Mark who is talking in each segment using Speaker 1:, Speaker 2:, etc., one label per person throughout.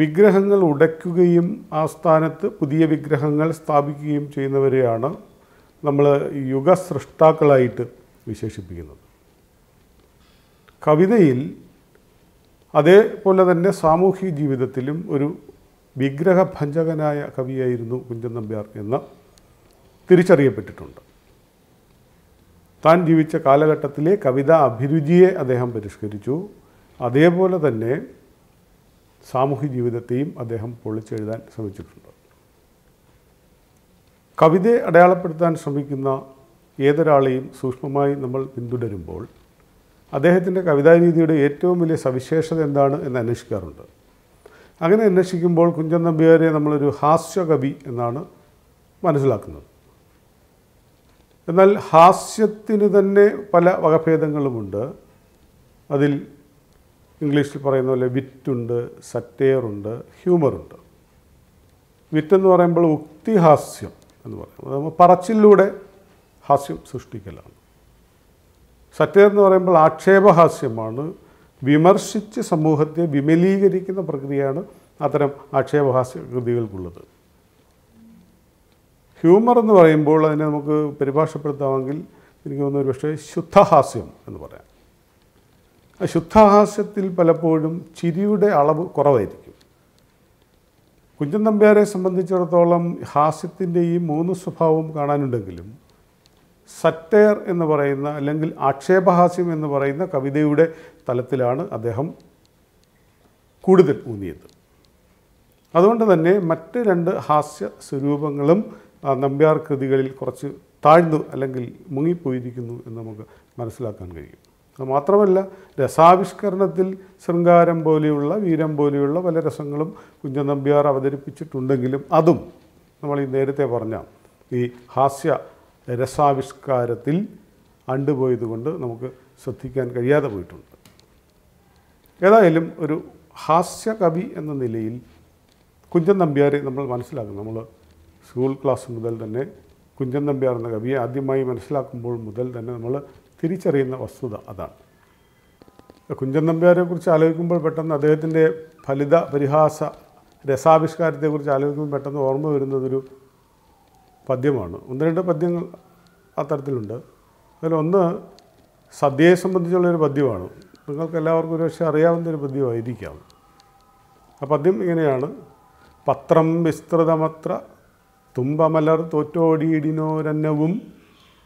Speaker 1: വിഗ്രഹങ്ങൾ ഉടയ്ക്കുകയും ആ സ്ഥാനത്ത് പുതിയ വിഗ്രഹങ്ങൾ സ്ഥാപിക്കുകയും ചെയ്യുന്നവരെയാണ് നമ്മൾ യുഗസൃഷ്ടാക്കളായിട്ട് വിശേഷിപ്പിക്കുന്നത് കവിതയിൽ അതേപോലെ തന്നെ സാമൂഹിക ജീവിതത്തിലും ഒരു വിഗ്രഹഭഞ്ചകനായ കവിയായിരുന്നു കുഞ്ചൻ നമ്പ്യാർ എന്ന് തിരിച്ചറിയപ്പെട്ടിട്ടുണ്ട് താൻ ജീവിച്ച കാലഘട്ടത്തിലെ കവിതാ അഭിരുചിയെ അദ്ദേഹം പരിഷ്കരിച്ചു അതേപോലെ തന്നെ സാമൂഹ്യ ജീവിതത്തെയും അദ്ദേഹം പൊളിച്ചെഴുതാൻ ശ്രമിച്ചിട്ടുണ്ട് കവിതയെ അടയാളപ്പെടുത്താൻ ശ്രമിക്കുന്ന ഏതൊരാളെയും സൂക്ഷ്മമായി നമ്മൾ പിന്തുടരുമ്പോൾ അദ്ദേഹത്തിൻ്റെ കവിതാരീതിയുടെ ഏറ്റവും വലിയ സവിശേഷത എന്താണ് എന്ന് അന്വേഷിക്കാറുണ്ട് അങ്ങനെ അന്വേഷിക്കുമ്പോൾ കുഞ്ചൻ നമ്പ്യാരെ നമ്മളൊരു ഹാസ്യകവി എന്നാണ് മനസ്സിലാക്കുന്നത് എന്നാൽ ഹാസ്യത്തിന് തന്നെ പല വകഭേദങ്ങളുമുണ്ട് അതിൽ ഇംഗ്ലീഷിൽ പറയുന്ന പോലെ വിറ്റുണ്ട് സറ്റേറുണ്ട് ഹ്യൂമറുണ്ട് വിറ്റ് എന്ന് പറയുമ്പോൾ ഉക്തിഹാസ്യം എന്ന് പറയുന്നത് നമ്മൾ പറച്ചിലൂടെ ഹാസ്യം സൃഷ്ടിക്കലാണ് സറ്റേർ എന്ന് പറയുമ്പോൾ ആക്ഷേപഹാസ്യമാണ് വിമർശിച്ച് സമൂഹത്തെ വിമലീകരിക്കുന്ന പ്രക്രിയയാണ് അത്തരം ആക്ഷേപഹാസ്യ കൃതികൾക്കുള്ളത് ഹ്യൂമർ എന്ന് പറയുമ്പോൾ അതിനെ നമുക്ക് പരിഭാഷപ്പെടുത്താമെങ്കിൽ എനിക്ക് തോന്നുന്നു ഒരു പക്ഷേ ശുദ്ധഹാസ്യം എന്ന് പറയാം ശുദ്ധഹാസ്യത്തിൽ പലപ്പോഴും ചിരിയുടെ അളവ് കുറവായിരിക്കും കുഞ്ചൻ നമ്പ്യാരെ സംബന്ധിച്ചിടത്തോളം ഹാസ്യത്തിൻ്റെ ഈ മൂന്ന് സ്വഭാവം കാണാനുണ്ടെങ്കിലും സറ്റയർ എന്ന് പറയുന്ന അല്ലെങ്കിൽ ആക്ഷേപഹാസ്യം എന്ന് പറയുന്ന കവിതയുടെ തലത്തിലാണ് അദ്ദേഹം കൂടുതൽ ഊന്നിയത് അതുകൊണ്ട് തന്നെ മറ്റ് രണ്ട് ഹാസ്യ സ്വരൂപങ്ങളും നമ്പ്യാർ കൃതികളിൽ കുറച്ച് താഴ്ന്നു അല്ലെങ്കിൽ മുങ്ങിപ്പോയിരിക്കുന്നു എന്ന് നമുക്ക് മനസ്സിലാക്കാൻ കഴിയും മാത്രമല്ല രസാവിഷ്കരണത്തിൽ ശൃംഗാരം പോലെയുള്ള വീരം പോലെയുള്ള പല രസങ്ങളും നമ്പ്യാർ അവതരിപ്പിച്ചിട്ടുണ്ടെങ്കിലും അതും നമ്മൾ ഈ നേരത്തെ പറഞ്ഞ ഈ ഹാസ്യ രസാവിഷ്കാരത്തിൽ അണ്ടുപോയതുകൊണ്ട് നമുക്ക് ശ്രദ്ധിക്കാൻ കഴിയാതെ പോയിട്ടുണ്ട് ഏതായാലും ഒരു ഹാസ്യ കവി എന്ന നിലയിൽ കുഞ്ചൻ നമ്പ്യാരെ നമ്മൾ മനസ്സിലാക്കും നമ്മൾ സ്കൂൾ ക്ലാസ് മുതൽ തന്നെ കുഞ്ചൻ നമ്പ്യാർ എന്ന കവിയെ ആദ്യമായി മനസ്സിലാക്കുമ്പോൾ മുതൽ തന്നെ നമ്മൾ തിരിച്ചറിയുന്ന വസ്തുത അതാണ് കുഞ്ചൻ നമ്പ്യാരെക്കുറിച്ച് ആലോചിക്കുമ്പോൾ പെട്ടെന്ന് അദ്ദേഹത്തിൻ്റെ ഫലിത പരിഹാസ രസാവിഷ്കാരത്തെക്കുറിച്ച് ആലോചിക്കുമ്പോൾ പെട്ടെന്ന് ഓർമ്മ വരുന്നതൊരു പദ്യമാണ് ഒന്ന് രണ്ട് പദ്യങ്ങൾ അത്തരത്തിലുണ്ട് അതിലൊന്ന് സദ്യയെ സംബന്ധിച്ചുള്ളൊരു പദ്യമാണ് നിങ്ങൾക്ക് എല്ലാവർക്കും പക്ഷേ അറിയാവുന്ന ഒരു പദ്യമായിരിക്കാം ആ പദ്യം ഇങ്ങനെയാണ് പത്രം വിസ്തൃതമത്ര തുമ്പമലർ തോറ്റോടിയിടിനോരന്നവും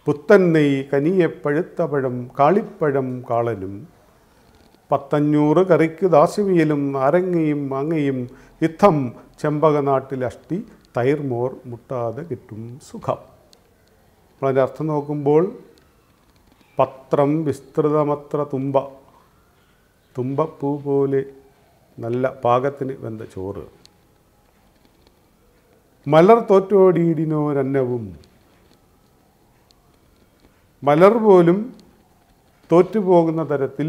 Speaker 1: പുത്തൻ നെയ് കനിയപ്പഴുത്ത പഴം കാളിപ്പഴം കാളനും പത്തഞ്ഞൂറ് കറിക്ക് ദാശിവിയലും നാരങ്ങയും മാങ്ങയും യുദ്ധം ചെമ്പകനാട്ടിൽ അഷ്ടി തൈർമോർ മുട്ടാതെ കിട്ടും സുഖം നമ്മളതിൻ്റെ അർത്ഥം നോക്കുമ്പോൾ പത്രം വിസ്തൃതമത്ര തുമ്പ തുമ്പപ്പൂ പോലെ നല്ല പാകത്തിന് വെന്ത ചോറ് മലർ തോറ്റോടിയിടിനോരന്നവും മലർ പോലും തോറ്റുപോകുന്ന തരത്തിൽ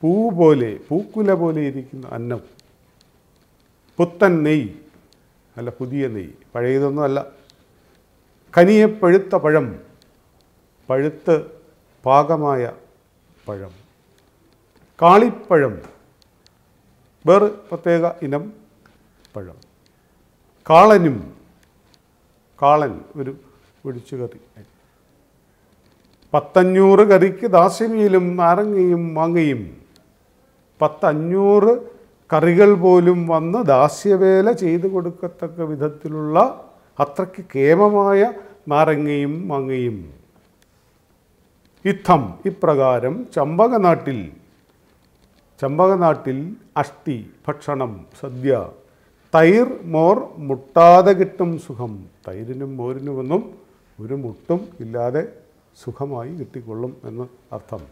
Speaker 1: പൂ പോലെ പൂക്കുല പോലെ ഇരിക്കുന്ന അന്നം പുത്തൻ നെയ് അല്ല പുതിയ നെയ് പഴയതൊന്നും അല്ല കനിയെ പഴുത്ത പഴം പഴുത്ത് പാകമായ പഴം കാളിപ്പഴം വേറെ പ്രത്യേക ഇനം പഴം കാളനും കാളൻ ഒരു ഒഴിച്ചുകറി പത്തഞ്ഞൂറ് കറിക്ക് ദാസിമിയിലും നാരങ്ങയും മാങ്ങയും പത്തഞ്ഞൂറ് കറികൾ പോലും വന്ന് ദാസ്യവേല ചെയ്തു കൊടുക്കത്തക്ക വിധത്തിലുള്ള അത്രയ്ക്ക് കേമമായ നാരങ്ങയും മാങ്ങയും ഇത്തം ഇപ്രകാരം ചമ്പകനാട്ടിൽ ചമ്പകനാട്ടിൽ അഷ്ടി ഭക്ഷണം സദ്യ തൈർ മോർ മുട്ടാതെ കിട്ടും സുഖം തൈരിനും മോരിനുമൊന്നും ഒരു മുട്ടും ഇല്ലാതെ സുഖമായി കിട്ടിക്കൊള്ളും എന്ന് അർത്ഥം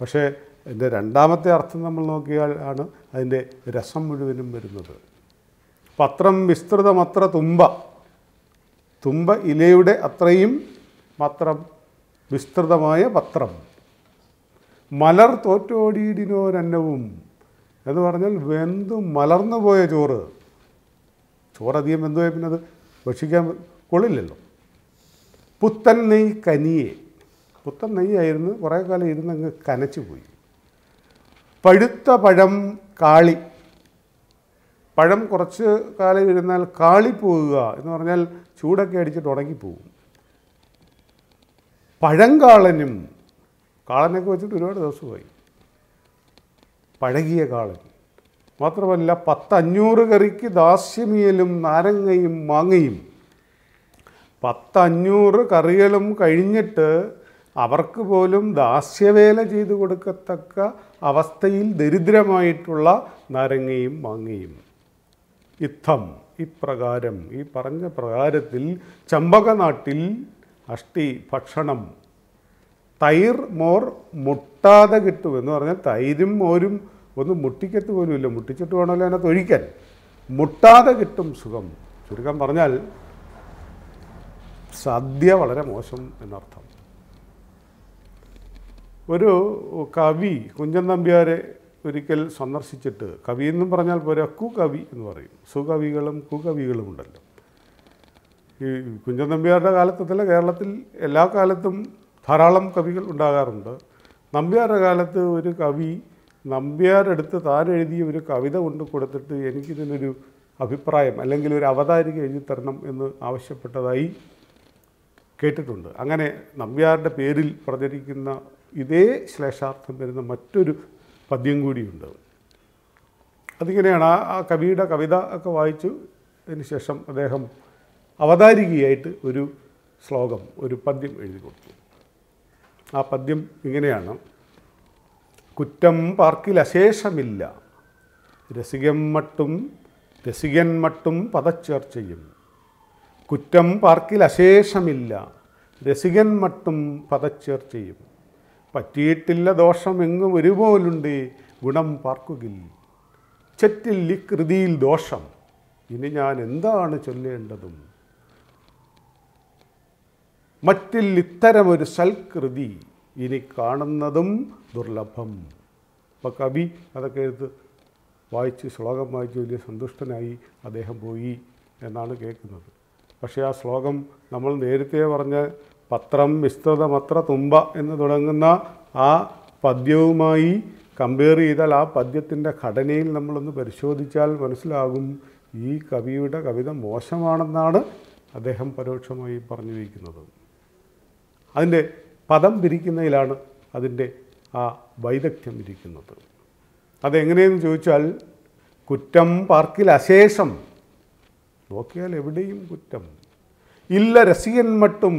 Speaker 1: പക്ഷേ എൻ്റെ രണ്ടാമത്തെ അർത്ഥം നമ്മൾ നോക്കിയാൽ ആണ് അതിൻ്റെ രസം മുഴുവനും വരുന്നത് പത്രം വിസ്തൃതമത്ര തുമ്പ തുമ്പ ഇലയുടെ അത്രയും മാത്രം വിസ്തൃതമായ പത്രം മലർ തോറ്റോടിയിടിനോരന്നവും എന്ന് പറഞ്ഞാൽ വെന്തു മലർന്നു പോയ ചോറ് ചോറധികം വെന്തുപോയ പിന്നെ അത് ഭക്ഷിക്കാൻ കൊള്ളില്ലല്ലോ പുത്തൻ നെയ് കനിയെ പുത്തൻ നെയ്യായിരുന്നു കുറേ കാലം ഇരുന്നങ്ങ് കനച്ചു പോയി പഴുത്ത പഴം കാളി പഴം കുറച്ച് കാലം ഇരുന്നാൽ കാളി പോവുക എന്ന് പറഞ്ഞാൽ ചൂടൊക്കെ അടിച്ചിട്ട് ഉണങ്ങിപ്പോവും പഴങ്കാളനും കാളനൊക്കെ വെച്ചിട്ട് ഒരുപാട് ദിവസമായി പഴകിയ കാളൻ മാത്രമല്ല പത്തഞ്ഞൂറ് കറിക്ക് ദാസ്യമിയലും നാരങ്ങയും മാങ്ങയും പത്തഞ്ഞൂറ് കറികളും കഴിഞ്ഞിട്ട് അവർക്ക് പോലും ദാസ്യവേല ചെയ്തു കൊടുക്കത്തക്ക അവസ്ഥയിൽ ദരിദ്രമായിട്ടുള്ള നരങ്ങയും മാങ്ങയും ഇത്തം ഇപ്രകാരം ഈ പറഞ്ഞ പ്രകാരത്തിൽ ചമ്പകനാട്ടിൽ അഷ്ടി ഭക്ഷണം തൈർ മോർ മുട്ടാതെ എന്ന് പറഞ്ഞാൽ തൈരും മോരും ഒന്ന് മുട്ടിക്കത്ത് പോലുമില്ല മുട്ടിച്ചിട്ട് വേണമല്ലോ അതിനകത്ത് ഒഴിക്കാൻ മുട്ടാതെ കിട്ടും സുഖം ചുരുക്കം പറഞ്ഞാൽ സദ്യ വളരെ മോശം എന്നർത്ഥം ഒരു കവി കുഞ്ചൻ നമ്പ്യാരെ ഒരിക്കൽ സന്ദർശിച്ചിട്ട് കവി എന്നും പറഞ്ഞാൽ പോരാ കുകവി എന്ന് പറയും സുകവികളും കുകവികളും ഉണ്ടല്ലോ ഈ കുഞ്ചൻ നമ്പ്യാരുടെ കാലത്തല്ല കേരളത്തിൽ എല്ലാ കാലത്തും ധാരാളം കവികൾ ഉണ്ടാകാറുണ്ട് നമ്പ്യാരുടെ കാലത്ത് ഒരു കവി നമ്പ്യാരെടുത്ത് താൻ എഴുതിയ ഒരു കവിത കൊണ്ട് കൊടുത്തിട്ട് എനിക്കിതിനൊരു അഭിപ്രായം അല്ലെങ്കിൽ ഒരു അവതാരിക എഴുതി തരണം എന്ന് ആവശ്യപ്പെട്ടതായി കേട്ടിട്ടുണ്ട് അങ്ങനെ നമ്പ്യാരുടെ പേരിൽ പ്രചരിക്കുന്ന ഇതേ ശ്ലേഷാർത്ഥം വരുന്ന മറ്റൊരു പദ്യം കൂടിയുണ്ട് അതിങ്ങനെയാണ് ആ കവിയുടെ കവിത ഒക്കെ വായിച്ചു അതിന് ശേഷം അദ്ദേഹം അവതാരികയായിട്ട് ഒരു ശ്ലോകം ഒരു പദ്യം എഴുതി കൊടുത്തു ആ പദ്യം ഇങ്ങനെയാണ് കുറ്റം പാർക്കിൽ അശേഷമില്ല രസികൻ മട്ടും രസികൻ മട്ടും പദച്ചേർച്ചയും കുറ്റം പാർക്കിൽ അശേഷമില്ല രസികൻ മട്ടും പതച്ചേർ ചെയ്യും പറ്റിയിട്ടില്ല ദോഷം എങ്ങും ഒരുപോലുണ്ട് ഗുണം പാർക്കുകിൽ ചെറ്റിൽ കൃതിയിൽ ദോഷം ഇനി ഞാൻ എന്താണ് ചൊല്ലേണ്ടതും മറ്റിൽ ഇത്തരമൊരു സൽകൃതി ഇനി കാണുന്നതും ദുർലഭം അപ്പം കവി അതൊക്കെ എടുത്ത് വായിച്ച് ശ്ലോകം വായിച്ച് വലിയ സന്തുഷ്ടനായി അദ്ദേഹം പോയി എന്നാണ് കേൾക്കുന്നത് പക്ഷേ ആ ശ്ലോകം നമ്മൾ നേരത്തെ പറഞ്ഞ പത്രം വിസ്തൃതമത്ര തുമ്പ എന്ന് തുടങ്ങുന്ന ആ പദ്യവുമായി കമ്പയർ ചെയ്താൽ ആ പദ്യത്തിൻ്റെ ഘടനയിൽ നമ്മളൊന്ന് പരിശോധിച്ചാൽ മനസ്സിലാകും ഈ കവിയുടെ കവിത മോശമാണെന്നാണ് അദ്ദേഹം പരോക്ഷമായി വയ്ക്കുന്നത് അതിൻ്റെ പദം പിരിക്കുന്നതിലാണ് അതിൻ്റെ ആ വൈദഗ്ധ്യം ഇരിക്കുന്നത് അതെങ്ങനെയെന്ന് ചോദിച്ചാൽ കുറ്റം പാർക്കിൽ അശേഷം നോക്കിയാൽ എവിടെയും കുറ്റം ഇല്ല രസികൻ മട്ടും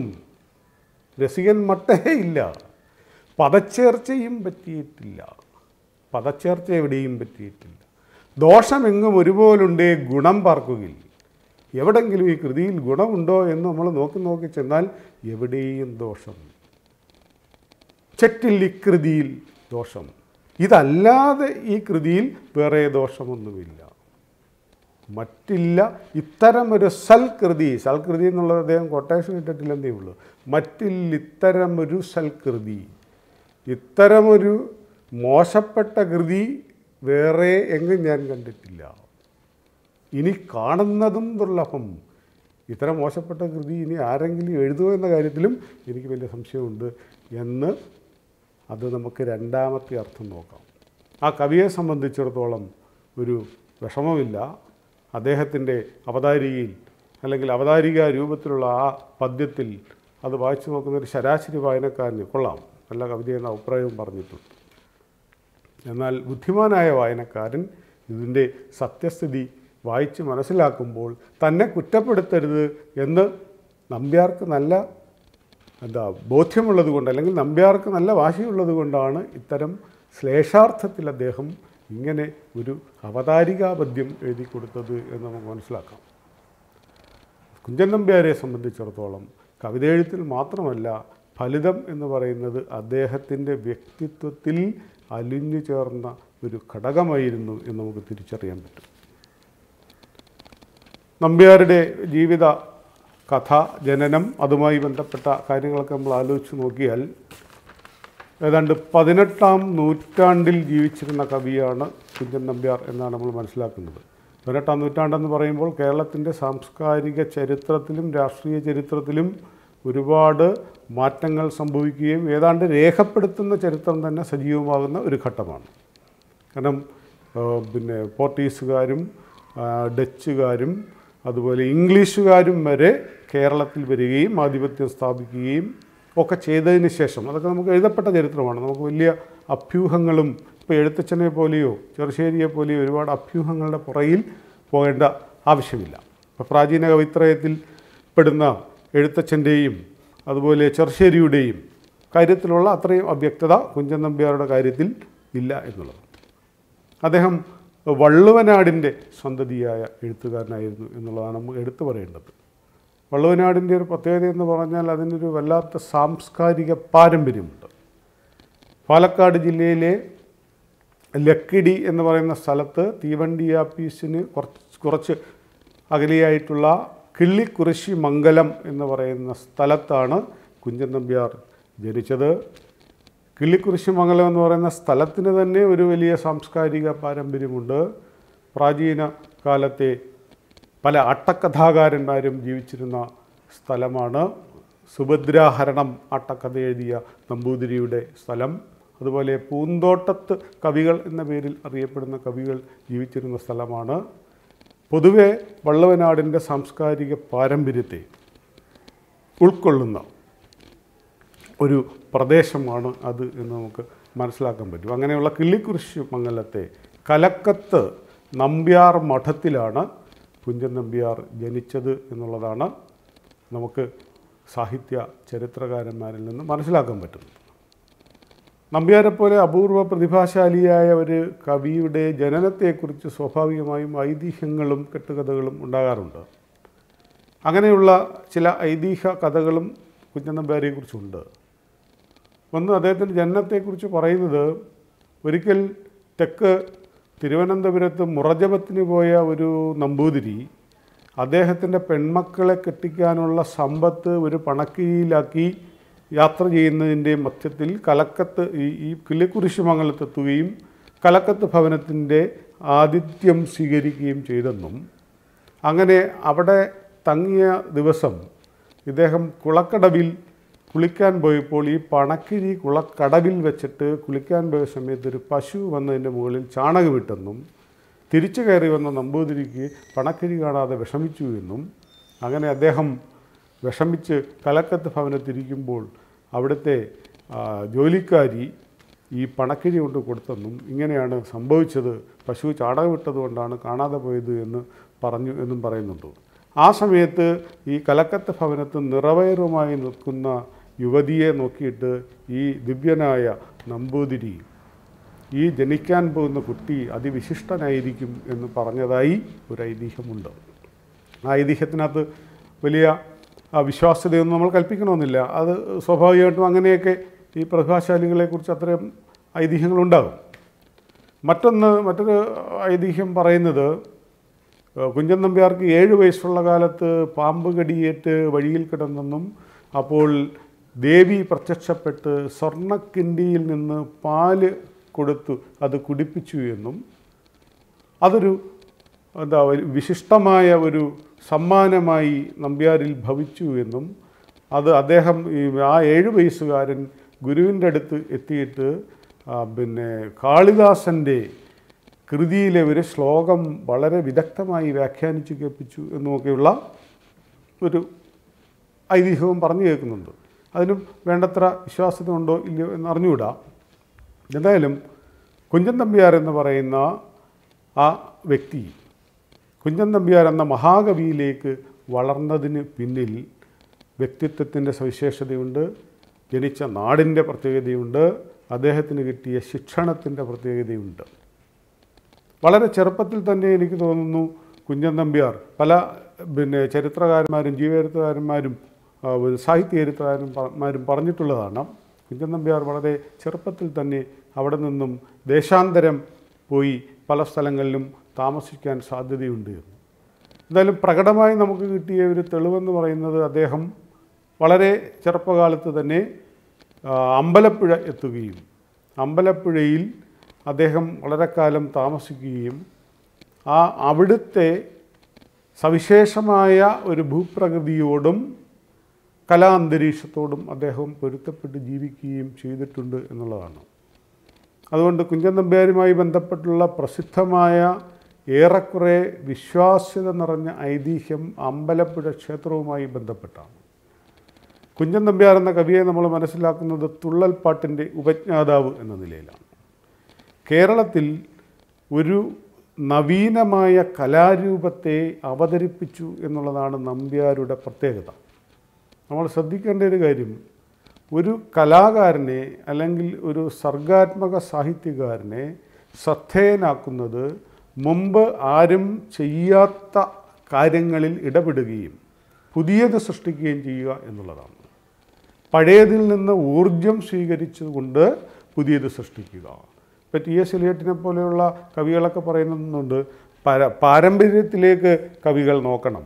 Speaker 1: രസികൻ മട്ടേ ഇല്ല പദച്ചേർച്ചയും പറ്റിയിട്ടില്ല പദച്ചേർച്ച എവിടെയും പറ്റിയിട്ടില്ല ദോഷമെങ്ങും ഒരുപോലുണ്ടേ ഗുണം പാർക്കുകിൽ എവിടെങ്കിലും ഈ കൃതിയിൽ ഗുണമുണ്ടോ എന്ന് നമ്മൾ നോക്കി നോക്കി ചെന്നാൽ എവിടെയും ദോഷം ചെറ്റിൽ ഇക്കൃതിയിൽ ദോഷം ഇതല്ലാതെ ഈ കൃതിയിൽ വേറെ ദോഷമൊന്നുമില്ല മറ്റില്ല ഇത്തരം ഒരു സൽകൃതി സൽകൃതി എന്നുള്ളത് അദ്ദേഹം കൊട്ടേഷൻ ഇട്ടിട്ടില്ലെന്നേ ഉള്ളൂ മറ്റില്ല ഇത്തരമൊരു സൽകൃതി ഇത്തരമൊരു മോശപ്പെട്ട കൃതി വേറെ എങ്ങും ഞാൻ കണ്ടിട്ടില്ല ഇനി കാണുന്നതും ദുർലഭം ഇത്തരം മോശപ്പെട്ട കൃതി ഇനി ആരെങ്കിലും എഴുതുമോ എന്ന കാര്യത്തിലും എനിക്ക് വലിയ സംശയമുണ്ട് എന്ന് അത് നമുക്ക് രണ്ടാമത്തെ അർത്ഥം നോക്കാം ആ കവിയെ സംബന്ധിച്ചിടത്തോളം ഒരു വിഷമമില്ല അദ്ദേഹത്തിൻ്റെ അവതാരികയിൽ അല്ലെങ്കിൽ അവതാരിക രൂപത്തിലുള്ള ആ പദ്യത്തിൽ അത് വായിച്ചു നോക്കുന്ന ഒരു ശരാശരി വായനക്കാരന് കൊള്ളാം നല്ല കവിതയെന്ന അഭിപ്രായവും പറഞ്ഞിട്ടുണ്ട് എന്നാൽ ബുദ്ധിമാനായ വായനക്കാരൻ ഇതിൻ്റെ സത്യസ്ഥിതി വായിച്ച് മനസ്സിലാക്കുമ്പോൾ തന്നെ കുറ്റപ്പെടുത്തരുത് എന്ന് നമ്പ്യാർക്ക് നല്ല എന്താ ബോധ്യമുള്ളത് കൊണ്ട് അല്ലെങ്കിൽ നമ്പ്യാർക്ക് നല്ല വാശിയുള്ളത് കൊണ്ടാണ് ഇത്തരം ശ്ലേഷാർത്ഥത്തിൽ അദ്ദേഹം ഇങ്ങനെ ഒരു അവതാരികാപദ്യം എഴുതി കൊടുത്തത് എന്ന് നമുക്ക് മനസ്സിലാക്കാം കുഞ്ചൻ നമ്പ്യാരെ സംബന്ധിച്ചിടത്തോളം കവിതയെഴുത്തിൽ മാത്രമല്ല ഫലിതം എന്ന് പറയുന്നത് അദ്ദേഹത്തിൻ്റെ വ്യക്തിത്വത്തിൽ അലിഞ്ഞു ചേർന്ന ഒരു ഘടകമായിരുന്നു എന്ന് നമുക്ക് തിരിച്ചറിയാൻ പറ്റും നമ്പ്യാരുടെ ജീവിത കഥ ജനനം അതുമായി ബന്ധപ്പെട്ട കാര്യങ്ങളൊക്കെ നമ്മൾ ആലോചിച്ച് നോക്കിയാൽ ഏതാണ്ട് പതിനെട്ടാം നൂറ്റാണ്ടിൽ ജീവിച്ചിരുന്ന കവിയാണ് കുഞ്ചൻ നമ്പ്യാർ എന്നാണ് നമ്മൾ മനസ്സിലാക്കുന്നത് പതിനെട്ടാം നൂറ്റാണ്ടെന്ന് പറയുമ്പോൾ കേരളത്തിൻ്റെ സാംസ്കാരിക ചരിത്രത്തിലും രാഷ്ട്രീയ ചരിത്രത്തിലും ഒരുപാട് മാറ്റങ്ങൾ സംഭവിക്കുകയും ഏതാണ്ട് രേഖപ്പെടുത്തുന്ന ചരിത്രം തന്നെ സജീവമാകുന്ന ഒരു ഘട്ടമാണ് കാരണം പിന്നെ പോർട്ടീസുകാരും ഡച്ചുകാരും അതുപോലെ ഇംഗ്ലീഷുകാരും വരെ കേരളത്തിൽ വരികയും ആധിപത്യം സ്ഥാപിക്കുകയും ഒക്കെ ചെയ്തതിന് ശേഷം അതൊക്കെ നമുക്ക് എഴുതപ്പെട്ട ചരിത്രമാണ് നമുക്ക് വലിയ അഭ്യൂഹങ്ങളും ഇപ്പോൾ എഴുത്തച്ഛനെ പോലെയോ ചെറുശ്ശേരിയെ പോലെയോ ഒരുപാട് അഭ്യൂഹങ്ങളുടെ പുറയിൽ പോകേണ്ട ആവശ്യമില്ല ഇപ്പോൾ പ്രാചീന കവിത്രയത്തിൽ പെടുന്ന എഴുത്തച്ഛൻ്റെയും അതുപോലെ ചെറുശ്ശേരിയുടെയും കാര്യത്തിലുള്ള അത്രയും അവ്യക്തത കുഞ്ചൻ നമ്പ്യാരുടെ കാര്യത്തിൽ ഇല്ല എന്നുള്ളത് അദ്ദേഹം വള്ളുവനാടിൻ്റെ സന്തതിയായ എഴുത്തുകാരനായിരുന്നു എന്നുള്ളതാണ് നമ്മൾ എടുത്തു പറയേണ്ടത് വള്ളുവനാടിൻ്റെ ഒരു പ്രത്യേകത എന്ന് പറഞ്ഞാൽ അതിനൊരു വല്ലാത്ത സാംസ്കാരിക പാരമ്പര്യമുണ്ട് പാലക്കാട് ജില്ലയിലെ ലക്കിടി എന്ന് പറയുന്ന സ്ഥലത്ത് തീവണ്ടി ആപ്പീസിന് കുറച്ച് കുറച്ച് അകലെയായിട്ടുള്ള കിള്ളിക്കുറിശി മംഗലം എന്ന് പറയുന്ന സ്ഥലത്താണ് കുഞ്ചൻ നമ്പ്യാർ ജനിച്ചത് കിള്ളിക്കുറിശി മംഗലം എന്ന് പറയുന്ന സ്ഥലത്തിന് തന്നെ ഒരു വലിയ സാംസ്കാരിക പാരമ്പര്യമുണ്ട് പ്രാചീന കാലത്തെ പല അട്ടക്കഥാകാരന്മാരും ജീവിച്ചിരുന്ന സ്ഥലമാണ് സുഭദ്രാഹരണം അട്ടക്കഥ എഴുതിയ നമ്പൂതിരിയുടെ സ്ഥലം അതുപോലെ പൂന്തോട്ടത്ത് കവികൾ എന്ന പേരിൽ അറിയപ്പെടുന്ന കവികൾ ജീവിച്ചിരുന്ന സ്ഥലമാണ് പൊതുവെ വള്ളവനാടിൻ്റെ സാംസ്കാരിക പാരമ്പര്യത്തെ ഉൾക്കൊള്ളുന്ന ഒരു പ്രദേശമാണ് അത് എന്ന് നമുക്ക് മനസ്സിലാക്കാൻ പറ്റും അങ്ങനെയുള്ള കിള്ളിക്കുറിശ് മംഗലത്തെ കലക്കത്ത് നമ്പ്യാർ മഠത്തിലാണ് കുഞ്ചൻ നമ്പ്യാർ ജനിച്ചത് എന്നുള്ളതാണ് നമുക്ക് സാഹിത്യ ചരിത്രകാരന്മാരിൽ നിന്ന് മനസ്സിലാക്കാൻ പറ്റുന്നത് നമ്പ്യാരെപ്പോലെ അപൂർവ പ്രതിഭാശാലിയായ ഒരു കവിയുടെ ജനനത്തെക്കുറിച്ച് സ്വാഭാവികമായും ഐതിഹ്യങ്ങളും കെട്ടുകഥകളും ഉണ്ടാകാറുണ്ട് അങ്ങനെയുള്ള ചില ഐതിഹ്യ കഥകളും കുഞ്ഞൻ നമ്പ്യാരെക്കുറിച്ചുണ്ട് ഒന്ന് അദ്ദേഹത്തിൻ്റെ ജനനത്തെക്കുറിച്ച് പറയുന്നത് ഒരിക്കൽ തെക്ക് തിരുവനന്തപുരത്ത് മുറജപത്തിന് പോയ ഒരു നമ്പൂതിരി അദ്ദേഹത്തിൻ്റെ പെൺമക്കളെ കെട്ടിക്കാനുള്ള സമ്പത്ത് ഒരു പണക്കിയിലാക്കി യാത്ര ചെയ്യുന്നതിൻ്റെ മധ്യത്തിൽ കലക്കത്ത് ഈ ഈ മംഗലത്തെത്തുകയും കലക്കത്ത് ഭവനത്തിൻ്റെ ആതിഥ്യം സ്വീകരിക്കുകയും ചെയ്തെന്നും അങ്ങനെ അവിടെ തങ്ങിയ ദിവസം ഇദ്ദേഹം കുളക്കടവിൽ കുളിക്കാൻ പോയപ്പോൾ ഈ പണക്കിഴി കുളക്കടവിൽ വെച്ചിട്ട് കുളിക്കാൻ പോയ സമയത്ത് ഒരു പശു വന്നതിൻ്റെ മുകളിൽ ചാണകമിട്ടെന്നും തിരിച്ചു കയറി വന്ന നമ്പൂതിരിക്ക് പണക്കിഴി കാണാതെ വിഷമിച്ചു എന്നും അങ്ങനെ അദ്ദേഹം വിഷമിച്ച് കലക്കത്ത് ഭവനത്തിരിക്കുമ്പോൾ അവിടുത്തെ ജോലിക്കാരി ഈ പണക്കിഴി കൊണ്ട് കൊടുത്തെന്നും ഇങ്ങനെയാണ് സംഭവിച്ചത് പശു ചാണകമിട്ടത് കൊണ്ടാണ് കാണാതെ പോയത് എന്ന് പറഞ്ഞു എന്നും പറയുന്നുണ്ട് ആ സമയത്ത് ഈ കലക്കത്ത് ഭവനത്ത് നിറവേറുമായി നിൽക്കുന്ന യുവതിയെ നോക്കിയിട്ട് ഈ ദിവ്യനായ നമ്പൂതിരി ഈ ജനിക്കാൻ പോകുന്ന കുട്ടി അതിവിശിഷ്ടനായിരിക്കും എന്ന് പറഞ്ഞതായി ഒരു ഐതിഹ്യമുണ്ട് ആ ഐതിഹ്യത്തിനകത്ത് വലിയ വിശ്വാസ്യതയൊന്നും നമ്മൾ കൽപ്പിക്കണമെന്നില്ല അത് സ്വാഭാവികമായിട്ടും അങ്ങനെയൊക്കെ ഈ പ്രതിഭാശാലികളെക്കുറിച്ച് അത്രയും ഐതിഹ്യങ്ങളുണ്ടാകും മറ്റൊന്ന് മറ്റൊരു ഐതിഹ്യം പറയുന്നത് കുഞ്ചൻ നമ്പ്യാർക്ക് ഏഴ് വയസ്സുള്ള കാലത്ത് പാമ്പ് കടിയേറ്റ് വഴിയിൽ കിടന്നെന്നും അപ്പോൾ ദേവി പ്രത്യക്ഷപ്പെട്ട് സ്വർണക്കിണ്ടിയിൽ നിന്ന് പാല് കൊടുത്തു അത് കുടിപ്പിച്ചു എന്നും അതൊരു എന്താ വിശിഷ്ടമായ ഒരു സമ്മാനമായി നമ്പ്യാരിൽ ഭവിച്ചു എന്നും അത് അദ്ദേഹം ഈ ആ ഏഴ് വയസ്സുകാരൻ ഗുരുവിൻ്റെ അടുത്ത് എത്തിയിട്ട് പിന്നെ കാളിദാസൻ്റെ കൃതിയിലെ ഒരു ശ്ലോകം വളരെ വിദഗ്ധമായി വ്യാഖ്യാനിച്ചു കേൾപ്പിച്ചു എന്നുമൊക്കെയുള്ള ഒരു ഐതിഹ്യവും പറഞ്ഞു കേൾക്കുന്നുണ്ട് അതിനും വേണ്ടത്ര വിശ്വാസ്യത ഉണ്ടോ ഇല്ലയോ എന്ന് അറിഞ്ഞുകൂടാ എന്തായാലും കുഞ്ചൻ നമ്പ്യാർ എന്ന് പറയുന്ന ആ വ്യക്തി കുഞ്ചൻ നമ്പ്യാർ എന്ന മഹാകവിയിലേക്ക് വളർന്നതിന് പിന്നിൽ വ്യക്തിത്വത്തിൻ്റെ സവിശേഷതയുണ്ട് ജനിച്ച നാടിൻ്റെ പ്രത്യേകതയുണ്ട് അദ്ദേഹത്തിന് കിട്ടിയ ശിക്ഷണത്തിൻ്റെ പ്രത്യേകതയുണ്ട് വളരെ ചെറുപ്പത്തിൽ തന്നെ എനിക്ക് തോന്നുന്നു കുഞ്ഞൻ നമ്പ്യാർ പല പിന്നെ ചരിത്രകാരന്മാരും ജീവചരിത്രകാരന്മാരും സാഹിത്യ എഴുത്തുകാരന്മാരും പറഞ്ഞിട്ടുള്ളതാണ് കുഞ്ചൻ നമ്പ്യാർ വളരെ ചെറുപ്പത്തിൽ തന്നെ അവിടെ നിന്നും ദേശാന്തരം പോയി പല സ്ഥലങ്ങളിലും താമസിക്കാൻ സാധ്യതയുണ്ട് എന്തായാലും പ്രകടമായി നമുക്ക് കിട്ടിയ ഒരു തെളിവെന്ന് പറയുന്നത് അദ്ദേഹം വളരെ ചെറുപ്പകാലത്ത് തന്നെ അമ്പലപ്പുഴ എത്തുകയും അമ്പലപ്പുഴയിൽ അദ്ദേഹം വളരെ കാലം താമസിക്കുകയും ആ അവിടുത്തെ സവിശേഷമായ ഒരു ഭൂപ്രകൃതിയോടും കലാന്തരീക്ഷത്തോടും അദ്ദേഹം പൊരുത്തപ്പെട്ട് ജീവിക്കുകയും ചെയ്തിട്ടുണ്ട് എന്നുള്ളതാണ് അതുകൊണ്ട് കുഞ്ചൻ നമ്പ്യാരുമായി ബന്ധപ്പെട്ടുള്ള പ്രസിദ്ധമായ ഏറെക്കുറെ വിശ്വാസ്യത നിറഞ്ഞ ഐതിഹ്യം അമ്പലപ്പുഴ ക്ഷേത്രവുമായി ബന്ധപ്പെട്ടാണ് കുഞ്ചൻ നമ്പ്യാർ എന്ന കവിയെ നമ്മൾ മനസ്സിലാക്കുന്നത് തുള്ളൽ പാട്ടിൻ്റെ ഉപജ്ഞാതാവ് എന്ന നിലയിലാണ് കേരളത്തിൽ ഒരു നവീനമായ കലാരൂപത്തെ അവതരിപ്പിച്ചു എന്നുള്ളതാണ് നമ്പ്യാരുടെ പ്രത്യേകത നമ്മൾ ശ്രദ്ധിക്കേണ്ട ഒരു കാര്യം ഒരു കലാകാരനെ അല്ലെങ്കിൽ ഒരു സർഗാത്മക സാഹിത്യകാരനെ ശ്രദ്ധേയനാക്കുന്നത് മുമ്പ് ആരും ചെയ്യാത്ത കാര്യങ്ങളിൽ ഇടപെടുകയും പുതിയത് സൃഷ്ടിക്കുകയും ചെയ്യുക എന്നുള്ളതാണ് പഴയതിൽ നിന്ന് ഊർജം സ്വീകരിച്ചുകൊണ്ട് പുതിയത് സൃഷ്ടിക്കുക ഇപ്പം ടി എസ് എലിയറ്റിനെ പോലെയുള്ള കവികളൊക്കെ പറയുന്നുണ്ട് പാരമ്പര്യത്തിലേക്ക് കവികൾ നോക്കണം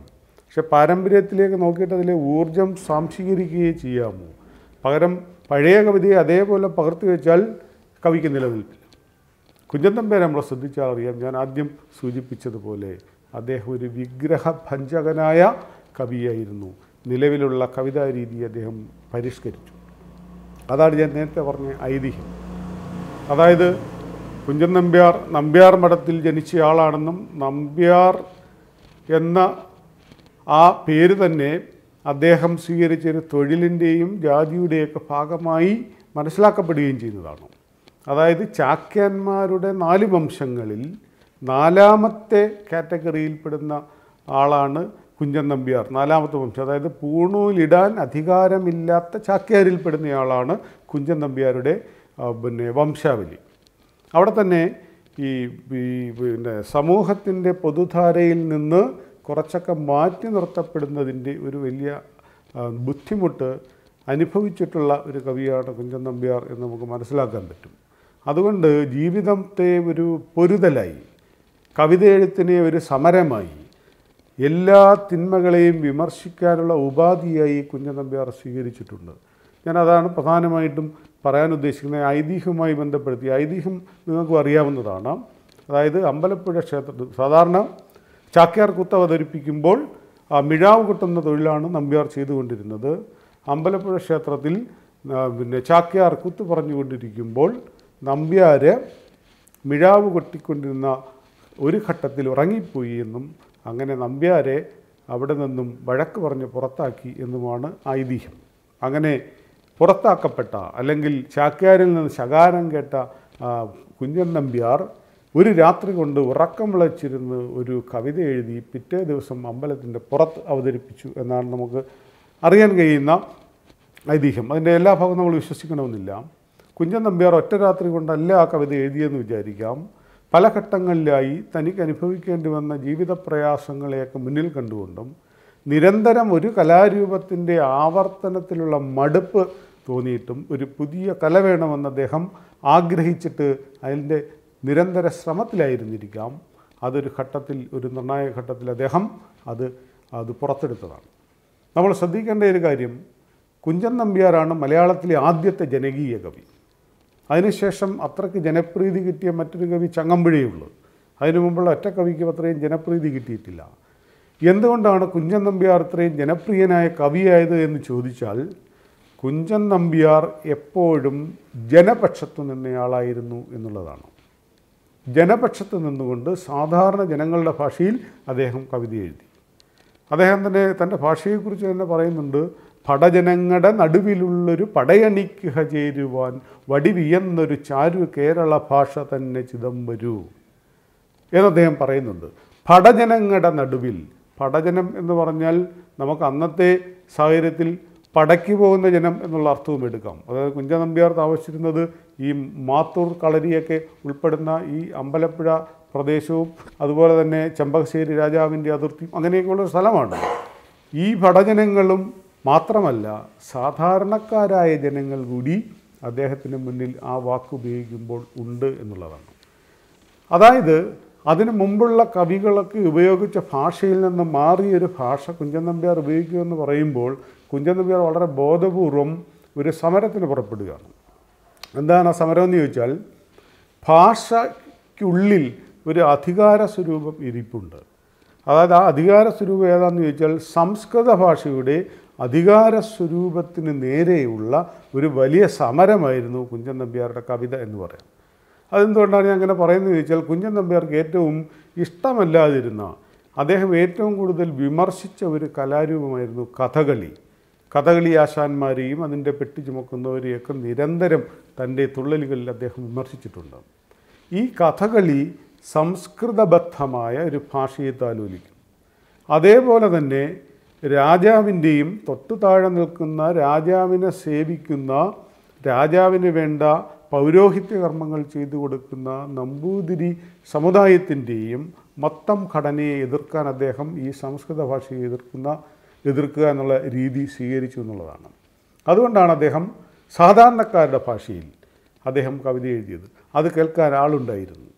Speaker 1: പക്ഷെ പാരമ്പര്യത്തിലേക്ക് നോക്കിയിട്ട് അതിലെ ഊർജം സാംശീകരിക്കുകയും ചെയ്യാമോ പകരം പഴയ കവിതയെ അതേപോലെ പകർത്തി വെച്ചാൽ കവിക്ക് നിലനിൽപ്പില്ല കുഞ്ഞൻ തമ്പേരെ നമ്മളെ ശ്രദ്ധിച്ചാൽ അറിയാം ഞാൻ ആദ്യം സൂചിപ്പിച്ചതുപോലെ അദ്ദേഹം ഒരു വിഗ്രഹ ഭഞ്ജകനായ കവിയായിരുന്നു നിലവിലുള്ള കവിതാ രീതി അദ്ദേഹം പരിഷ്കരിച്ചു അതാണ് ഞാൻ നേരത്തെ പറഞ്ഞ ഐതിഹ്യം അതായത് കുഞ്ചൻ നമ്പ്യാർ നമ്പ്യാർ മഠത്തിൽ ജനിച്ചയാളാണെന്നും നമ്പ്യാർ എന്ന ആ പേര് തന്നെ അദ്ദേഹം സ്വീകരിച്ചൊരു തൊഴിലിൻ്റെയും ജാതിയുടെയൊക്കെ ഭാഗമായി മനസ്സിലാക്കപ്പെടുകയും ചെയ്യുന്നതാണ് അതായത് ചാക്യാന്മാരുടെ നാല് വംശങ്ങളിൽ നാലാമത്തെ കാറ്റഗറിയിൽപ്പെടുന്ന ആളാണ് കുഞ്ചൻ നമ്പ്യാർ നാലാമത്തെ വംശം അതായത് പൂണൂലിടാൻ അധികാരമില്ലാത്ത ചാക്യാരിൽപ്പെടുന്നയാളാണ് കുഞ്ചൻ നമ്പ്യാരുടെ പിന്നെ വംശാവലി അവിടെ തന്നെ ഈ പിന്നെ സമൂഹത്തിൻ്റെ പൊതുധാരയിൽ നിന്ന് കുറച്ചൊക്കെ മാറ്റി നിർത്തപ്പെടുന്നതിൻ്റെ ഒരു വലിയ ബുദ്ധിമുട്ട് അനുഭവിച്ചിട്ടുള്ള ഒരു കവിയാണ് കുഞ്ചൻ നമ്പ്യാർ എന്ന് നമുക്ക് മനസ്സിലാക്കാൻ പറ്റും അതുകൊണ്ട് ജീവിതത്തെ ഒരു പൊരുതലായി എഴുത്തിനെ ഒരു സമരമായി എല്ലാ തിന്മകളെയും വിമർശിക്കാനുള്ള ഉപാധിയായി കുഞ്ഞൻ നമ്പ്യാർ സ്വീകരിച്ചിട്ടുണ്ട് ഞാൻ അതാണ് പ്രധാനമായിട്ടും പറയാൻ ഉദ്ദേശിക്കുന്നത് ഐതിഹ്യവുമായി ബന്ധപ്പെടുത്തി ഐതിഹ്യം നിങ്ങൾക്ക് അറിയാവുന്നതാണ് അതായത് അമ്പലപ്പുഴ ക്ഷേത്രത്തിൽ സാധാരണ ചാക്യാർ കുത്ത് അവതരിപ്പിക്കുമ്പോൾ മിഴാവ് കുട്ടുന്ന തൊഴിലാണ് നമ്പ്യാർ ചെയ്തുകൊണ്ടിരുന്നത് അമ്പലപ്പുഴ ക്ഷേത്രത്തിൽ പിന്നെ ചാക്യാർ കുത്ത് പറഞ്ഞുകൊണ്ടിരിക്കുമ്പോൾ നമ്പ്യാരെ മിഴാവ് കൊട്ടിക്കൊണ്ടിരുന്ന ഒരു ഘട്ടത്തിൽ ഉറങ്ങിപ്പോയി എന്നും അങ്ങനെ നമ്പ്യാരെ അവിടെ നിന്നും വഴക്ക് പറഞ്ഞ് പുറത്താക്കി എന്നുമാണ് ഐതിഹ്യം അങ്ങനെ പുറത്താക്കപ്പെട്ട അല്ലെങ്കിൽ ചാക്യാരിൽ നിന്ന് ശകാരം കേട്ട കുഞ്ഞൻ നമ്പ്യാർ ഒരു രാത്രി കൊണ്ട് ഉറക്കം വിളച്ചിരുന്ന് ഒരു കവിത എഴുതി പിറ്റേ ദിവസം അമ്പലത്തിൻ്റെ പുറത്ത് അവതരിപ്പിച്ചു എന്നാണ് നമുക്ക് അറിയാൻ കഴിയുന്ന ഐതിഹ്യം അതിൻ്റെ എല്ലാ ഭാഗവും നമ്മൾ വിശ്വസിക്കണമെന്നില്ല കുഞ്ഞൻ നമ്പ്യാർ ഒറ്റ രാത്രി കൊണ്ടല്ല ആ കവിത എഴുതിയെന്ന് വിചാരിക്കാം പല ഘട്ടങ്ങളിലായി തനിക്ക് അനുഭവിക്കേണ്ടി വന്ന ജീവിത പ്രയാസങ്ങളെയൊക്കെ മുന്നിൽ കണ്ടുകൊണ്ടും നിരന്തരം ഒരു കലാരൂപത്തിൻ്റെ ആവർത്തനത്തിലുള്ള മടുപ്പ് തോന്നിയിട്ടും ഒരു പുതിയ കല വേണമെന്ന് അദ്ദേഹം ആഗ്രഹിച്ചിട്ട് അതിൻ്റെ നിരന്തര ശ്രമത്തിലായിരുന്നിരിക്കാം അതൊരു ഘട്ടത്തിൽ ഒരു നിർണായക ഘട്ടത്തിൽ അദ്ദേഹം അത് അത് പുറത്തെടുത്തതാണ് നമ്മൾ ശ്രദ്ധിക്കേണ്ട ഒരു കാര്യം കുഞ്ചൻ നമ്പ്യാരാണ് മലയാളത്തിലെ ആദ്യത്തെ ജനകീയ കവി അതിനുശേഷം അത്രയ്ക്ക് ജനപ്രീതി കിട്ടിയ മറ്റൊരു കവി ചങ്ങമ്പുഴയുള്ളൂ അതിനു മുമ്പുള്ള ഒറ്റ കവിക്കും അത്രയും ജനപ്രീതി കിട്ടിയിട്ടില്ല എന്തുകൊണ്ടാണ് കുഞ്ചൻ നമ്പ്യാർ ഇത്രയും ജനപ്രിയനായ കവിയായത് എന്ന് ചോദിച്ചാൽ കുഞ്ചൻ നമ്പ്യാർ എപ്പോഴും ജനപക്ഷത്തു നിന്നയാളായിരുന്നു എന്നുള്ളതാണ് ജനപക്ഷത്ത് നിന്നുകൊണ്ട് സാധാരണ ജനങ്ങളുടെ ഭാഷയിൽ അദ്ദേഹം കവിത എഴുതി അദ്ദേഹം തന്നെ തൻ്റെ ഭാഷയെക്കുറിച്ച് തന്നെ പറയുന്നുണ്ട് പടജനങ്ങളുടെ നടുവിലുള്ളൊരു പടയണിക്കുക ചേരുവാൻ വടിവിയെന്നൊരു ചാരു കേരള ഭാഷ തന്നെ ചിദംബരൂ എന്ന് അദ്ദേഹം പറയുന്നുണ്ട് പടജനങ്ങളുടെ നടുവിൽ പടജനം എന്ന് പറഞ്ഞാൽ നമുക്ക് അന്നത്തെ സാഹചര്യത്തിൽ പടയ്ക്ക് പോകുന്ന ജനം എന്നുള്ള അർത്ഥവും എടുക്കാം അതായത് നമ്പ്യാർ താമസിച്ചിരുന്നത് ഈ മാത്തൂർ കളരിയൊക്കെ ഉൾപ്പെടുന്ന ഈ അമ്പലപ്പുഴ പ്രദേശവും അതുപോലെ തന്നെ ചെമ്പകശ്ശേരി രാജാവിൻ്റെ അതിർത്തിയും അങ്ങനെയൊക്കെയുള്ള സ്ഥലമാണ് ഈ ഭടജനങ്ങളും മാത്രമല്ല സാധാരണക്കാരായ ജനങ്ങൾ കൂടി അദ്ദേഹത്തിന് മുന്നിൽ ആ വാക്ക് ഉപയോഗിക്കുമ്പോൾ ഉണ്ട് എന്നുള്ളതാണ് അതായത് അതിനു മുമ്പുള്ള കവികളൊക്കെ ഉപയോഗിച്ച ഭാഷയിൽ നിന്ന് മാറിയൊരു ഭാഷ കുഞ്ചൻ നമ്പ്യാർ ഉപയോഗിക്കുമെന്ന് പറയുമ്പോൾ കുഞ്ചൻ നമ്പ്യാർ വളരെ ബോധപൂർവം ഒരു സമരത്തിന് പുറപ്പെടുകയാണ് എന്താണ് ആ സമരം എന്ന് ചോദിച്ചാൽ ഭാഷയ്ക്കുള്ളിൽ ഒരു അധികാര സ്വരൂപം ഇരിപ്പുണ്ട് അതായത് ആ അധികാര സ്വരൂപം ഏതാണെന്ന് ചോദിച്ചാൽ സംസ്കൃത ഭാഷയുടെ അധികാര സ്വരൂപത്തിന് നേരെയുള്ള ഒരു വലിയ സമരമായിരുന്നു കുഞ്ചൻ നമ്പ്യാരുടെ കവിത എന്ന് പറയാം അതെന്തുകൊണ്ടാണ് ഞാൻ അങ്ങനെ പറയുന്നത് ചോദിച്ചാൽ കുഞ്ഞൻ നമ്പ്യാർക്ക് ഏറ്റവും ഇഷ്ടമല്ലാതിരുന്ന അദ്ദേഹം ഏറ്റവും കൂടുതൽ വിമർശിച്ച ഒരു കലാരൂപമായിരുന്നു കഥകളി കഥകളി ആശാന്മാരെയും അതിൻ്റെ പെട്ടി ചുമക്കുന്നവരെയൊക്കെ നിരന്തരം തൻ്റെ തുള്ളലുകളിൽ അദ്ദേഹം വിമർശിച്ചിട്ടുണ്ട് ഈ കഥകളി സംസ്കൃതബദ്ധമായ ഒരു ഭാഷയെ താലോലിക്കും അതേപോലെ തന്നെ രാജാവിൻ്റെയും തൊട്ടു താഴെ നിൽക്കുന്ന രാജാവിനെ സേവിക്കുന്ന രാജാവിന് വേണ്ട പൗരോഹിത്യ കർമ്മങ്ങൾ ചെയ്തു കൊടുക്കുന്ന നമ്പൂതിരി സമുദായത്തിൻ്റെയും മൊത്തം ഘടനയെ എതിർക്കാൻ അദ്ദേഹം ഈ സംസ്കൃത ഭാഷയെ എതിർക്കുന്ന എതിർക്കുക എന്നുള്ള രീതി സ്വീകരിച്ചു എന്നുള്ളതാണ് അതുകൊണ്ടാണ് അദ്ദേഹം സാധാരണക്കാരുടെ ഭാഷയിൽ അദ്ദേഹം കവിത എഴുതിയത് അത് കേൾക്കാൻ ആളുണ്ടായിരുന്നു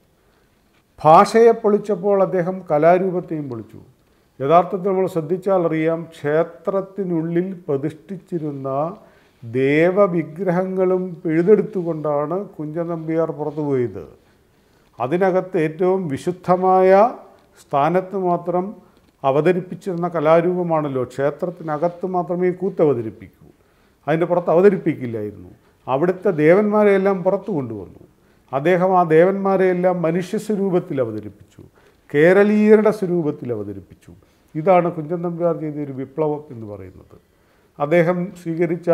Speaker 1: ഭാഷയെ പൊളിച്ചപ്പോൾ അദ്ദേഹം കലാരൂപത്തെയും പൊളിച്ചു യഥാർത്ഥത്തിൽ നമ്മൾ ശ്രദ്ധിച്ചാൽ അറിയാം ക്ഷേത്രത്തിനുള്ളിൽ പ്രതിഷ്ഠിച്ചിരുന്ന ദേവവിഗ്രഹങ്ങളും പിഴുതെടുത്തുകൊണ്ടാണ് കുഞ്ചൻ നമ്പ്യാർ പുറത്തു പോയത് അതിനകത്ത് ഏറ്റവും വിശുദ്ധമായ സ്ഥാനത്ത് മാത്രം അവതരിപ്പിച്ചിരുന്ന കലാരൂപമാണല്ലോ ക്ഷേത്രത്തിനകത്ത് മാത്രമേ അവതരിപ്പിക്കൂ അതിൻ്റെ പുറത്ത് അവതരിപ്പിക്കില്ലായിരുന്നു അവിടുത്തെ ദേവന്മാരെയെല്ലാം പുറത്തു കൊണ്ടുവന്നു അദ്ദേഹം ആ ദേവന്മാരെയെല്ലാം മനുഷ്യ സ്വരൂപത്തിൽ അവതരിപ്പിച്ചു കേരളീയരുടെ സ്വരൂപത്തിൽ അവതരിപ്പിച്ചു ഇതാണ് കുഞ്ചൻ നമ്പ്യാർ ചെയ്ത ഒരു വിപ്ലവം എന്ന് പറയുന്നത് അദ്ദേഹം സ്വീകരിച്ച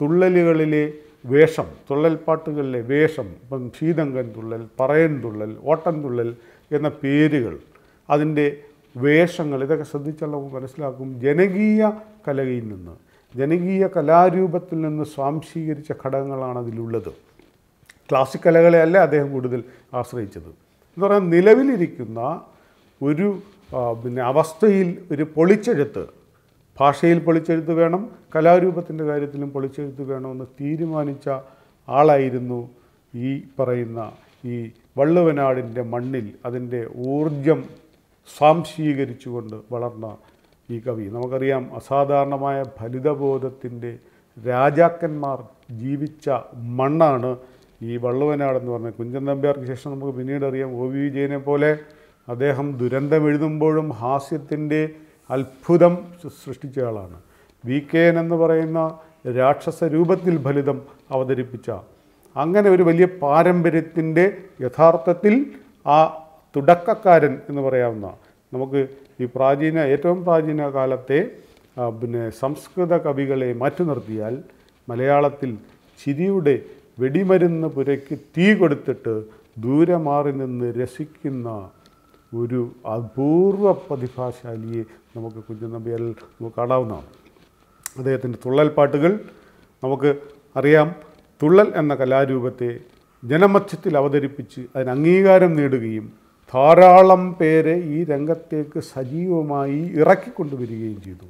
Speaker 1: തുള്ളലുകളിലെ വേഷം തുള്ളൽപ്പാട്ടുകളിലെ വേഷം ഇപ്പം ശീതങ്കൻ തുള്ളൽ പറയൻ തുള്ളൽ ഓട്ടം തുള്ളൽ എന്ന പേരുകൾ അതിൻ്റെ വേഷങ്ങൾ ഇതൊക്കെ ശ്രദ്ധിച്ചാൽ നമുക്ക് മനസ്സിലാക്കും ജനകീയ കലയിൽ നിന്ന് ജനകീയ കലാരൂപത്തിൽ നിന്ന് സ്വാംശീകരിച്ച ഘടകങ്ങളാണ് അതിലുള്ളത് ക്ലാസിക് കലകളെ അല്ല അദ്ദേഹം കൂടുതൽ ആശ്രയിച്ചത് എന്ന് പറഞ്ഞാൽ നിലവിലിരിക്കുന്ന ഒരു പിന്നെ അവസ്ഥയിൽ ഒരു പൊളിച്ചെഴുത്ത് ഭാഷയിൽ പൊളിച്ചെഴുത്ത് വേണം കലാരൂപത്തിൻ്റെ കാര്യത്തിലും പൊളിച്ചെഴുത്ത് വേണമെന്ന് തീരുമാനിച്ച ആളായിരുന്നു ഈ പറയുന്ന ഈ വള്ളുവനാടിൻ്റെ മണ്ണിൽ അതിൻ്റെ ഊർജം സ്വാംശീകരിച്ചുകൊണ്ട് വളർന്ന ഈ കവി നമുക്കറിയാം അസാധാരണമായ ഫലിതബോധത്തിൻ്റെ രാജാക്കന്മാർ ജീവിച്ച മണ്ണാണ് ഈ വള്ളുവനാടെന്ന് പറഞ്ഞത് കുഞ്ചൻ നമ്പ്യാർക്ക് ശേഷം നമുക്ക് പിന്നീട് അറിയാം ഒ വി വിജയനെ പോലെ അദ്ദേഹം ദുരന്തം എഴുതുമ്പോഴും ഹാസ്യത്തിൻ്റെ അത്ഭുതം സൃഷ്ടിച്ചയാളാണ് വി കെ എൻ എന്ന് പറയുന്ന രാക്ഷസ രൂപത്തിൽ ഫലിതം അവതരിപ്പിച്ച അങ്ങനെ ഒരു വലിയ പാരമ്പര്യത്തിൻ്റെ യഥാർത്ഥത്തിൽ ആ തുടക്കക്കാരൻ എന്ന് പറയാവുന്ന നമുക്ക് ഈ പ്രാചീന ഏറ്റവും പ്രാചീന കാലത്തെ പിന്നെ സംസ്കൃത കവികളെ മാറ്റി നിർത്തിയാൽ മലയാളത്തിൽ ചിരിയുടെ വെടിമരുന്ന് പുരയ്ക്ക് തീ കൊടുത്തിട്ട് ദൂരെ മാറി നിന്ന് രസിക്കുന്ന ഒരു അപൂർവ പ്രതിഭാശാലിയെ നമുക്ക് കുഞ്ഞുനമ്പിയാൽ നമുക്ക് കാണാവുന്നതാണ് അദ്ദേഹത്തിൻ്റെ തുള്ളൽ പാട്ടുകൾ നമുക്ക് അറിയാം തുള്ളൽ എന്ന കലാരൂപത്തെ ജനമധ്യത്തിൽ അവതരിപ്പിച്ച് അതിന് അംഗീകാരം നേടുകയും ധാരാളം പേരെ ഈ രംഗത്തേക്ക് സജീവമായി ഇറക്കിക്കൊണ്ടുവരികയും ചെയ്തു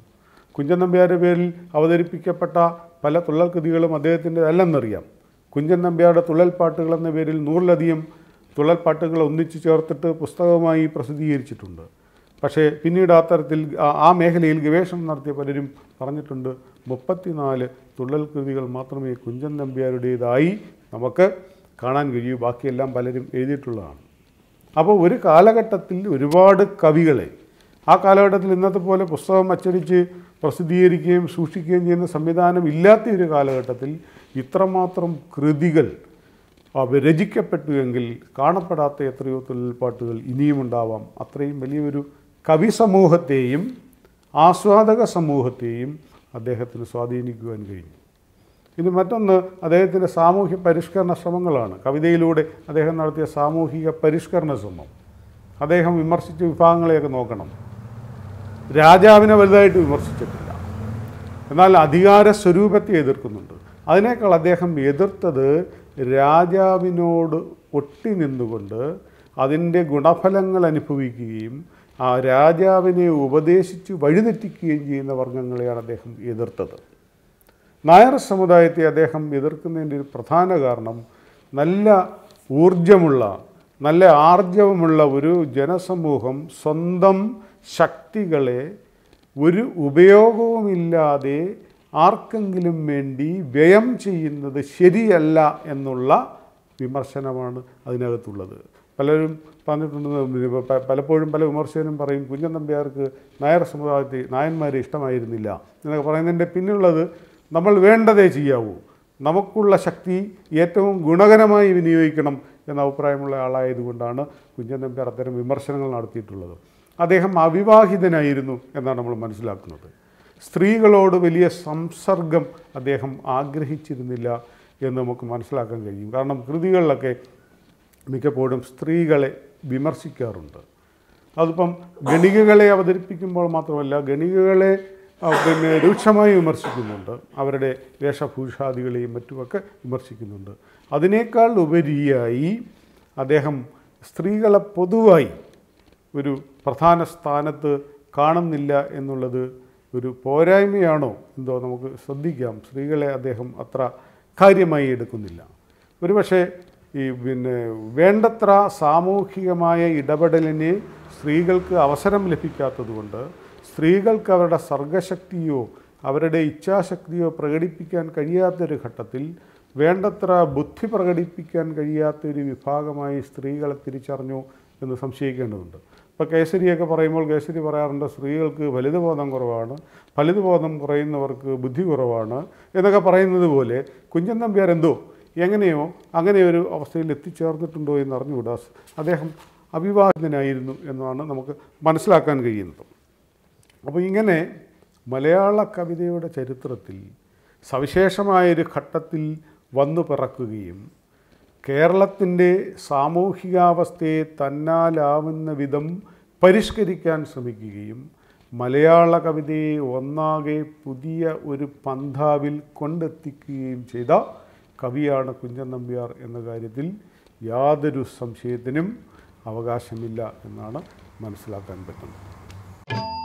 Speaker 1: കുഞ്ചൻ നമ്പ്യാരുടെ പേരിൽ അവതരിപ്പിക്കപ്പെട്ട പല തുള്ളൽ കൃതികളും അദ്ദേഹത്തിൻ്റെ അല്ലെന്നറിയാം കുഞ്ചൻ നമ്പ്യാരുടെ തുള്ളൽ പാട്ടുകൾ എന്ന പേരിൽ നൂറിലധികം തുള്ളൽപ്പാട്ടുകൾ ഒന്നിച്ചു ചേർത്തിട്ട് പുസ്തകമായി പ്രസിദ്ധീകരിച്ചിട്ടുണ്ട് പക്ഷേ പിന്നീട് അത്തരത്തിൽ ആ മേഖലയിൽ ഗവേഷണം നടത്തിയ പലരും പറഞ്ഞിട്ടുണ്ട് മുപ്പത്തിനാല് തുള്ളൽ കൃതികൾ മാത്രമേ കുഞ്ചൻ നമ്പ്യാരുടേതായി നമുക്ക് കാണാൻ കഴിയൂ ബാക്കിയെല്ലാം പലരും എഴുതിയിട്ടുള്ളതാണ് അപ്പോൾ ഒരു കാലഘട്ടത്തിൽ ഒരുപാട് കവികളെ ആ കാലഘട്ടത്തിൽ ഇന്നത്തെ പോലെ പുസ്തകം അച്ചടിച്ച് പ്രസിദ്ധീകരിക്കുകയും സൂക്ഷിക്കുകയും ചെയ്യുന്ന സംവിധാനം ഇല്ലാത്ത ഒരു കാലഘട്ടത്തിൽ ഇത്രമാത്രം കൃതികൾ രചിക്കപ്പെട്ടു എങ്കിൽ കാണപ്പെടാത്ത എത്രയോ തുള്ളൽപ്പാട്ടുകൾ ഇനിയും ഉണ്ടാവാം അത്രയും വലിയൊരു കവി സമൂഹത്തെയും ആസ്വാദക സമൂഹത്തെയും അദ്ദേഹത്തിന് സ്വാധീനിക്കുവാൻ കഴിഞ്ഞു ഇനി മറ്റൊന്ന് അദ്ദേഹത്തിൻ്റെ സാമൂഹ്യ പരിഷ്കരണ ശ്രമങ്ങളാണ് കവിതയിലൂടെ അദ്ദേഹം നടത്തിയ സാമൂഹിക പരിഷ്കരണ ശ്രമം അദ്ദേഹം വിമർശിച്ച വിഭാഗങ്ങളെയൊക്കെ നോക്കണം രാജാവിനെ വലുതായിട്ട് വിമർശിച്ചിട്ടില്ല എന്നാൽ അധികാര സ്വരൂപത്തെ എതിർക്കുന്നുണ്ട് അതിനേക്കാൾ അദ്ദേഹം എതിർത്തത് രാജാവിനോട് ഒട്ടി നിന്നുകൊണ്ട് അതിൻ്റെ ഗുണഫലങ്ങൾ അനുഭവിക്കുകയും ആ രാജാവിനെ ഉപദേശിച്ച് വഴിതെറ്റിക്കുകയും ചെയ്യുന്ന വർഗങ്ങളെയാണ് അദ്ദേഹം എതിർത്തത് നായർ സമുദായത്തെ അദ്ദേഹം എതിർക്കുന്നതിൻ്റെ ഒരു പ്രധാന കാരണം നല്ല ഊർജമുള്ള നല്ല ആർജവമുള്ള ഒരു ജനസമൂഹം സ്വന്തം ശക്തികളെ ഒരു ഉപയോഗവുമില്ലാതെ ആർക്കെങ്കിലും വേണ്ടി വ്യയം ചെയ്യുന്നത് ശരിയല്ല എന്നുള്ള വിമർശനമാണ് അതിനകത്തുള്ളത് പലരും പറഞ്ഞിട്ടുണ്ട് പലപ്പോഴും പല വിമർശകരും പറയും കുഞ്ഞൻ നമ്പ്യാർക്ക് നായർ സമുദായത്തിൽ നായന്മാരെ ഇഷ്ടമായിരുന്നില്ല എന്നൊക്കെ പറയുന്നതിൻ്റെ പിന്നുള്ളത് നമ്മൾ വേണ്ടതേ ചെയ്യാവൂ നമുക്കുള്ള ശക്തി ഏറ്റവും ഗുണകരമായി വിനിയോഗിക്കണം എന്ന അഭിപ്രായമുള്ള ആളായതുകൊണ്ടാണ് കുഞ്ഞൻ നമ്പ്യാർ അത്തരം വിമർശനങ്ങൾ നടത്തിയിട്ടുള്ളത് അദ്ദേഹം അവിവാഹിതനായിരുന്നു എന്നാണ് നമ്മൾ മനസ്സിലാക്കുന്നത് സ്ത്രീകളോട് വലിയ സംസർഗം അദ്ദേഹം ആഗ്രഹിച്ചിരുന്നില്ല എന്ന് നമുക്ക് മനസ്സിലാക്കാൻ കഴിയും കാരണം കൃതികളിലൊക്കെ മിക്കപ്പോഴും സ്ത്രീകളെ വിമർശിക്കാറുണ്ട് അതിപ്പം ഗണികകളെ അവതരിപ്പിക്കുമ്പോൾ മാത്രമല്ല ഗണികകളെ പിന്നെ രൂക്ഷമായി വിമർശിക്കുന്നുണ്ട് അവരുടെ വേഷഭൂഷാദികളെയും മറ്റുമൊക്കെ വിമർശിക്കുന്നുണ്ട് അതിനേക്കാൾ ഉപരിയായി അദ്ദേഹം സ്ത്രീകളെ പൊതുവായി ഒരു പ്രധാന സ്ഥാനത്ത് കാണുന്നില്ല എന്നുള്ളത് ഒരു പോരായ്മയാണോ എന്തോ നമുക്ക് ശ്രദ്ധിക്കാം സ്ത്രീകളെ അദ്ദേഹം അത്ര കാര്യമായി എടുക്കുന്നില്ല ഒരുപക്ഷെ ഈ പിന്നെ വേണ്ടത്ര സാമൂഹികമായ ഇടപെടലിന് സ്ത്രീകൾക്ക് അവസരം ലഭിക്കാത്തതുകൊണ്ട് സ്ത്രീകൾക്ക് അവരുടെ സർഗശക്തിയോ അവരുടെ ഇച്ഛാശക്തിയോ പ്രകടിപ്പിക്കാൻ കഴിയാത്തൊരു ഘട്ടത്തിൽ വേണ്ടത്ര ബുദ്ധി പ്രകടിപ്പിക്കാൻ കഴിയാത്തൊരു വിഭാഗമായി സ്ത്രീകളെ തിരിച്ചറിഞ്ഞു എന്ന് സംശയിക്കേണ്ടതുണ്ട് ഇപ്പോൾ കേസരിയൊക്കെ പറയുമ്പോൾ കേസരി പറയാറുണ്ട് സ്ത്രീകൾക്ക് ഫലിതബോധം കുറവാണ് ഫലിതബോധം കുറയുന്നവർക്ക് ബുദ്ധി കുറവാണ് എന്നൊക്കെ പറയുന്നത് പോലെ കുഞ്ഞൻ നമ്പ്യാർ എന്തോ എങ്ങനെയോ അങ്ങനെ ഒരു അവസ്ഥയിൽ എത്തിച്ചേർന്നിട്ടുണ്ടോ എന്ന് അറിഞ്ഞുകൂടാ അദ്ദേഹം അഭിവാദനായിരുന്നു എന്നാണ് നമുക്ക് മനസ്സിലാക്കാൻ കഴിയുന്നത് അപ്പോൾ ഇങ്ങനെ മലയാള കവിതയുടെ ചരിത്രത്തിൽ സവിശേഷമായൊരു ഘട്ടത്തിൽ വന്നു പിറക്കുകയും കേരളത്തിൻ്റെ സാമൂഹികാവസ്ഥയെ തന്നാലാവുന്ന വിധം പരിഷ്കരിക്കാൻ ശ്രമിക്കുകയും മലയാള കവിതയെ ഒന്നാകെ പുതിയ ഒരു പന്ഥാവിൽ കൊണ്ടെത്തിക്കുകയും ചെയ്ത കവിയാണ് കുഞ്ഞൻ നമ്പ്യാർ എന്ന കാര്യത്തിൽ യാതൊരു സംശയത്തിനും അവകാശമില്ല എന്നാണ് മനസ്സിലാക്കാൻ പറ്റുന്നത്